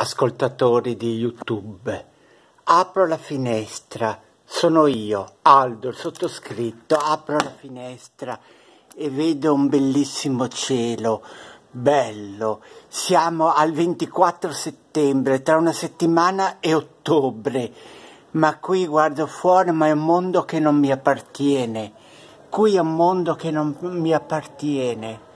ascoltatori di YouTube. Apro la finestra, sono io, Aldo, il sottoscritto, apro la finestra e vedo un bellissimo cielo, bello. Siamo al 24 settembre, tra una settimana e ottobre, ma qui guardo fuori, ma è un mondo che non mi appartiene. Qui è un mondo che non mi appartiene.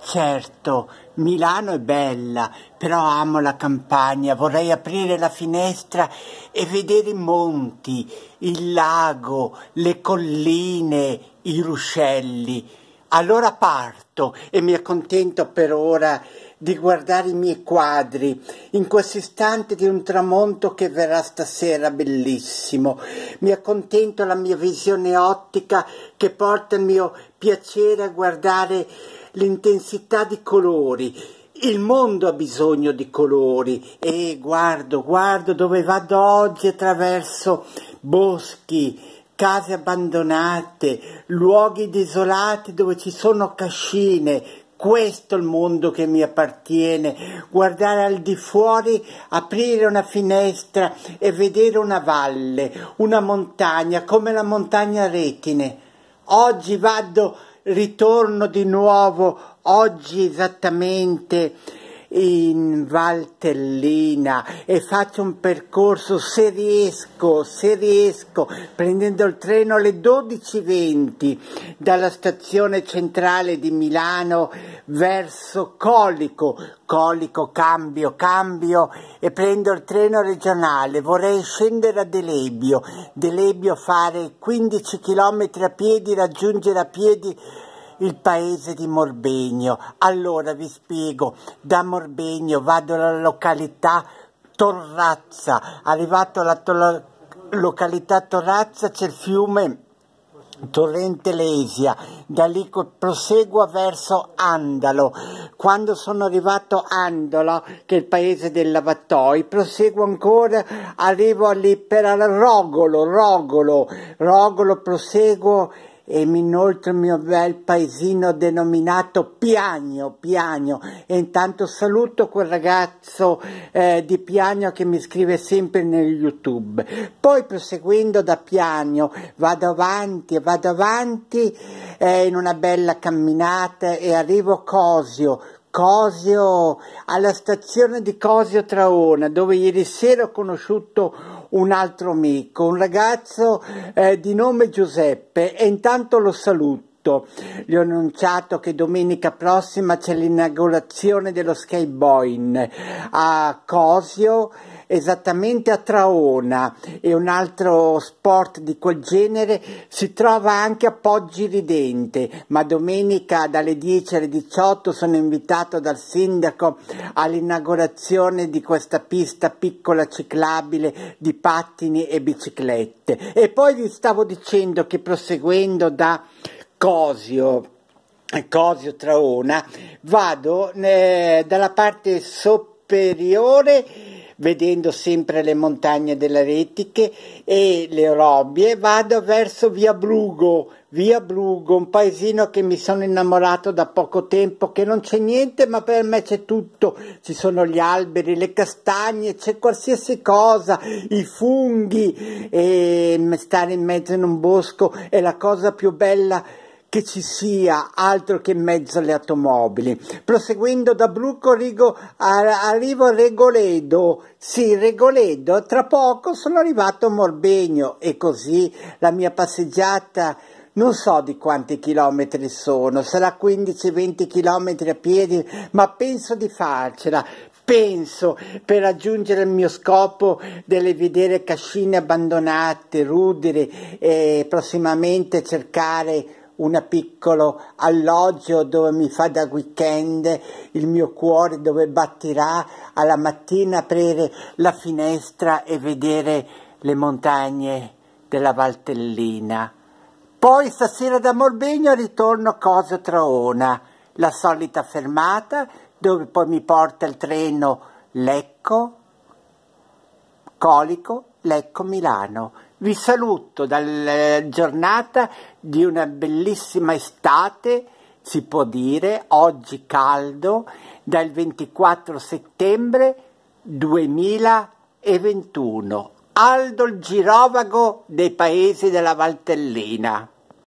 Certo, Milano è bella, però amo la campagna, vorrei aprire la finestra e vedere i monti, il lago, le colline, i ruscelli. Allora parto e mi accontento per ora di guardare i miei quadri in questo istante di un tramonto che verrà stasera bellissimo. Mi accontento la mia visione ottica che porta il mio piacere a guardare l'intensità di colori. Il mondo ha bisogno di colori e guardo, guardo dove vado oggi attraverso boschi, case abbandonate, luoghi desolati dove ci sono cascine, questo è il mondo che mi appartiene, guardare al di fuori, aprire una finestra e vedere una valle, una montagna, come la montagna Retine. Oggi vado a ritorno di nuovo oggi esattamente in Valtellina e faccio un percorso se riesco, se riesco, prendendo il treno alle 12.20 dalla stazione centrale di Milano verso Colico, Colico cambio, cambio e prendo il treno regionale, vorrei scendere a Delebio, Delebio fare 15 km a piedi, raggiungere a piedi il paese di Morbegno. Allora vi spiego, da Morbegno vado alla località Torrazza, arrivato alla to località Torrazza c'è il fiume torrente Lesia, da lì proseguo verso Andalo. Quando sono arrivato a Andalo, che è il paese del lavatoi, proseguo ancora, arrivo lì per Rogolo, Rogolo, Rogolo, proseguo e inoltre il mio bel paesino denominato Piagno, Piagno. E intanto saluto quel ragazzo eh, di Piagno che mi scrive sempre nel YouTube. Poi proseguendo da Piagno vado avanti e vado avanti eh, in una bella camminata e arrivo a Cosio, Cosio, alla stazione di Cosio Traona, dove ieri sera ho conosciuto un altro amico, un ragazzo eh, di nome Giuseppe, e intanto lo saluto tutto. Gli ho annunciato che domenica prossima c'è l'inaugurazione dello Skyboin a Cosio esattamente a Traona e un altro sport di quel genere si trova anche a Poggi Ridente, ma domenica dalle 10 alle 18 sono invitato dal sindaco all'inaugurazione di questa pista piccola ciclabile di pattini e biciclette. E poi vi stavo dicendo che proseguendo da Cosio. Cosio Traona, vado eh, dalla parte superiore vedendo sempre le montagne delle Retiche e le Robbie, vado verso Via Brugo, Via Brugo, un paesino che mi sono innamorato da poco tempo, che non c'è niente, ma per me c'è tutto. Ci sono gli alberi, le castagne, c'è qualsiasi cosa, i funghi e stare in mezzo in un bosco è la cosa più bella che ci sia altro che in mezzo alle automobili. Proseguendo da Bruco rigo, arrivo a Regoledo, sì Regoledo, tra poco sono arrivato a Morbegno e così la mia passeggiata non so di quanti chilometri sono, sarà 15-20 chilometri a piedi, ma penso di farcela. Penso per raggiungere il mio scopo delle vedere cascine abbandonate, rudere e prossimamente cercare un piccolo alloggio dove mi fa da weekend, il mio cuore dove batterà alla mattina aprire la finestra e vedere le montagne della Valtellina. Poi stasera da Morbegno ritorno a Cosa Traona, la solita fermata dove poi mi porta il treno Lecco, Colico, Lecco Milano. Vi saluto dalla giornata di una bellissima estate, si può dire, oggi caldo, dal 24 settembre 2021. Aldo il girovago dei paesi della Valtellina.